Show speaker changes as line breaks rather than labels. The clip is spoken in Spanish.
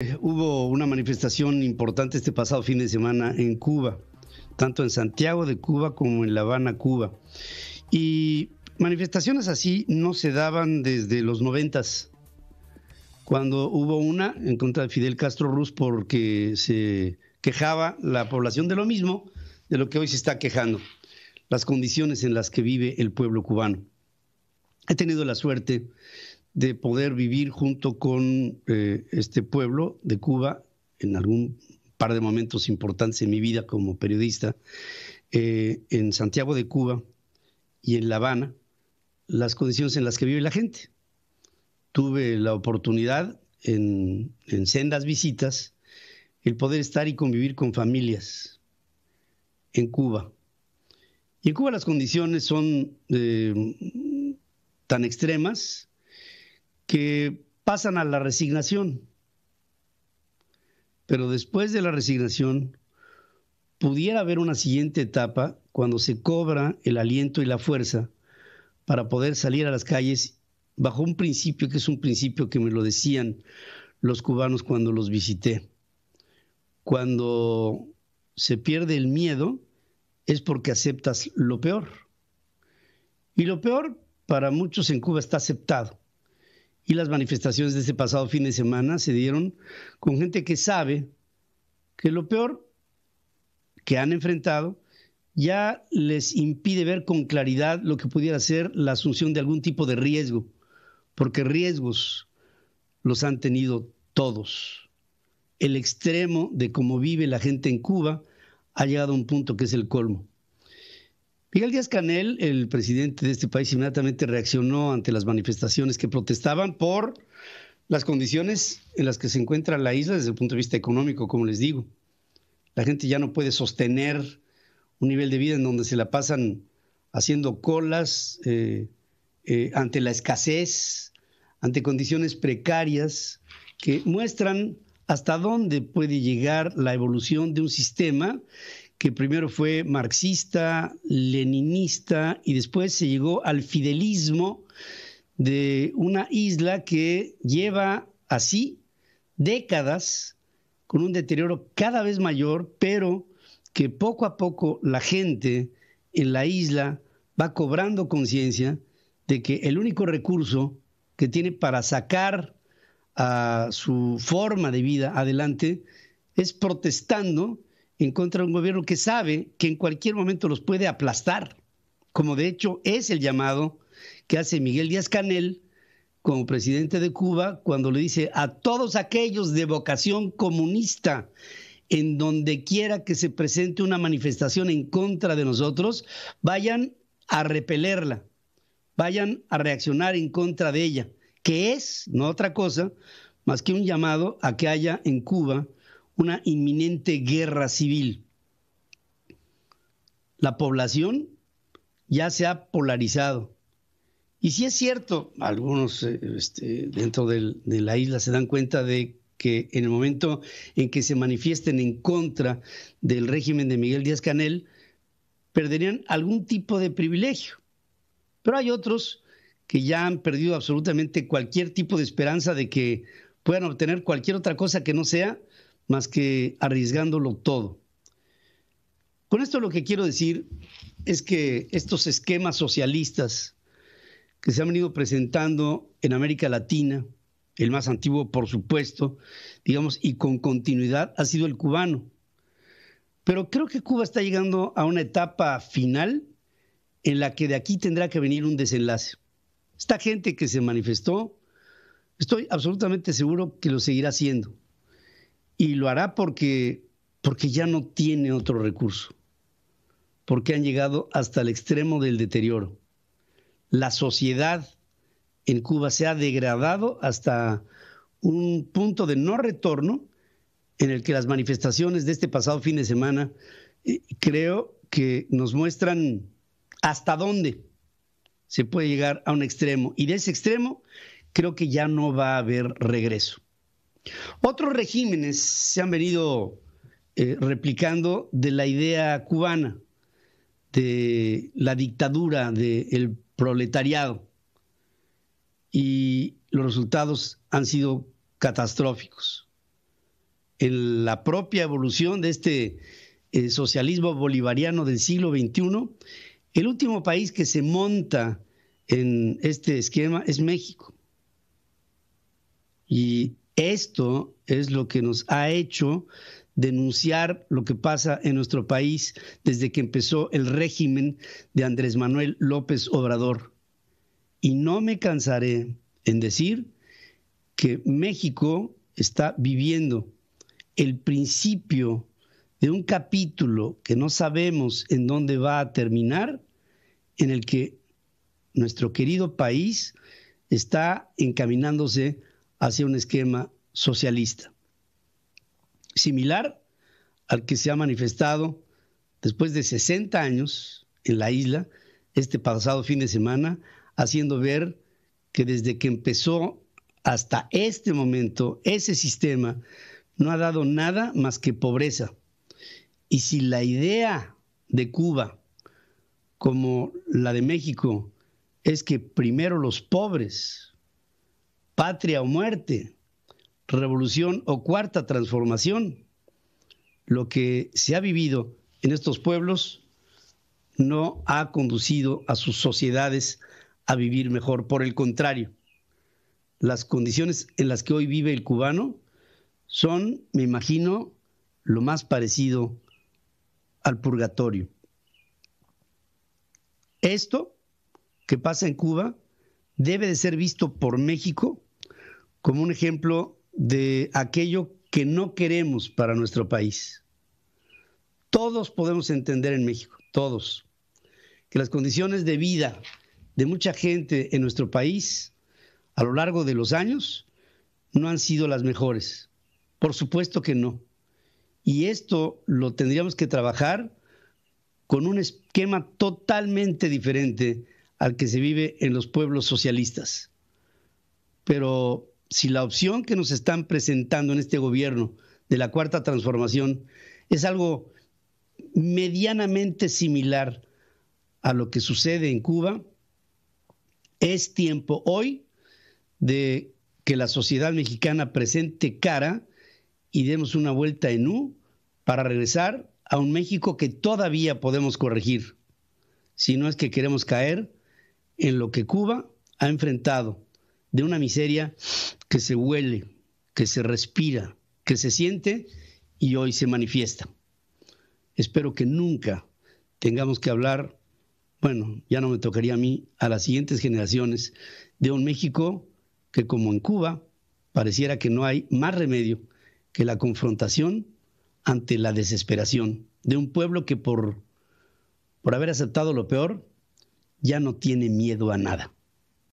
Eh, hubo una manifestación importante este pasado fin de semana en Cuba, tanto en Santiago de Cuba como en La Habana, Cuba. Y manifestaciones así no se daban desde los noventas, cuando hubo una en contra de Fidel Castro Ruz porque se quejaba la población de lo mismo de lo que hoy se está quejando, las condiciones en las que vive el pueblo cubano. He tenido la suerte de poder vivir junto con eh, este pueblo de Cuba en algún par de momentos importantes en mi vida como periodista, eh, en Santiago de Cuba y en La Habana, las condiciones en las que vive la gente. Tuve la oportunidad en, sendas visitas el poder estar y convivir con familias en Cuba. Y en Cuba las condiciones son eh, tan extremas que pasan a la resignación. Pero después de la resignación, pudiera haber una siguiente etapa cuando se cobra el aliento y la fuerza para poder salir a las calles bajo un principio que es un principio que me lo decían los cubanos cuando los visité. Cuando se pierde el miedo es porque aceptas lo peor. Y lo peor para muchos en Cuba está aceptado y las manifestaciones de ese pasado fin de semana se dieron con gente que sabe que lo peor que han enfrentado ya les impide ver con claridad lo que pudiera ser la asunción de algún tipo de riesgo, porque riesgos los han tenido todos. El extremo de cómo vive la gente en Cuba ha llegado a un punto que es el colmo. Miguel Díaz Canel, el presidente de este país, inmediatamente reaccionó ante las manifestaciones que protestaban por las condiciones en las que se encuentra la isla desde el punto de vista económico, como les digo. La gente ya no puede sostener un nivel de vida en donde se la pasan haciendo colas eh, eh, ante la escasez, ante condiciones precarias que muestran hasta dónde puede llegar la evolución de un sistema que primero fue marxista, leninista y después se llegó al fidelismo de una isla que lleva así décadas con un deterioro cada vez mayor, pero que poco a poco la gente en la isla va cobrando conciencia de que el único recurso que tiene para sacar a su forma de vida adelante es protestando en contra de un gobierno que sabe que en cualquier momento los puede aplastar, como de hecho es el llamado que hace Miguel Díaz Canel como presidente de Cuba cuando le dice a todos aquellos de vocación comunista en donde quiera que se presente una manifestación en contra de nosotros, vayan a repelerla, vayan a reaccionar en contra de ella, que es, no otra cosa, más que un llamado a que haya en Cuba una inminente guerra civil. La población ya se ha polarizado. Y si es cierto, algunos eh, este, dentro de la isla se dan cuenta de que en el momento en que se manifiesten en contra del régimen de Miguel Díaz Canel, perderían algún tipo de privilegio. Pero hay otros que ya han perdido absolutamente cualquier tipo de esperanza de que puedan obtener cualquier otra cosa que no sea más que arriesgándolo todo. Con esto lo que quiero decir es que estos esquemas socialistas que se han venido presentando en América Latina, el más antiguo por supuesto, digamos, y con continuidad ha sido el cubano. Pero creo que Cuba está llegando a una etapa final en la que de aquí tendrá que venir un desenlace. Esta gente que se manifestó, estoy absolutamente seguro que lo seguirá haciendo y lo hará porque, porque ya no tiene otro recurso, porque han llegado hasta el extremo del deterioro. La sociedad en Cuba se ha degradado hasta un punto de no retorno en el que las manifestaciones de este pasado fin de semana eh, creo que nos muestran hasta dónde se puede llegar a un extremo. Y de ese extremo creo que ya no va a haber regreso. Otros regímenes se han venido eh, replicando de la idea cubana, de la dictadura del proletariado, y los resultados han sido catastróficos. En la propia evolución de este eh, socialismo bolivariano del siglo XXI, el último país que se monta en este esquema es México. Y esto es lo que nos ha hecho denunciar lo que pasa en nuestro país desde que empezó el régimen de Andrés Manuel López Obrador. Y no me cansaré en decir que México está viviendo el principio de un capítulo que no sabemos en dónde va a terminar, en el que nuestro querido país está encaminándose hacia un esquema socialista, similar al que se ha manifestado después de 60 años en la isla, este pasado fin de semana, haciendo ver que desde que empezó hasta este momento, ese sistema no ha dado nada más que pobreza. Y si la idea de Cuba, como la de México, es que primero los pobres patria o muerte, revolución o cuarta transformación. Lo que se ha vivido en estos pueblos no ha conducido a sus sociedades a vivir mejor. Por el contrario, las condiciones en las que hoy vive el cubano son, me imagino, lo más parecido al purgatorio. Esto que pasa en Cuba debe de ser visto por México como un ejemplo de aquello que no queremos para nuestro país. Todos podemos entender en México, todos, que las condiciones de vida de mucha gente en nuestro país a lo largo de los años no han sido las mejores. Por supuesto que no. Y esto lo tendríamos que trabajar con un esquema totalmente diferente al que se vive en los pueblos socialistas. Pero si la opción que nos están presentando en este gobierno de la cuarta transformación es algo medianamente similar a lo que sucede en Cuba, es tiempo hoy de que la sociedad mexicana presente cara y demos una vuelta en U para regresar a un México que todavía podemos corregir, si no es que queremos caer en lo que Cuba ha enfrentado de una miseria que se huele, que se respira, que se siente y hoy se manifiesta. Espero que nunca tengamos que hablar, bueno, ya no me tocaría a mí, a las siguientes generaciones, de un México que como en Cuba, pareciera que no hay más remedio que la confrontación ante la desesperación de un pueblo que por, por haber aceptado lo peor, ya no tiene miedo a nada.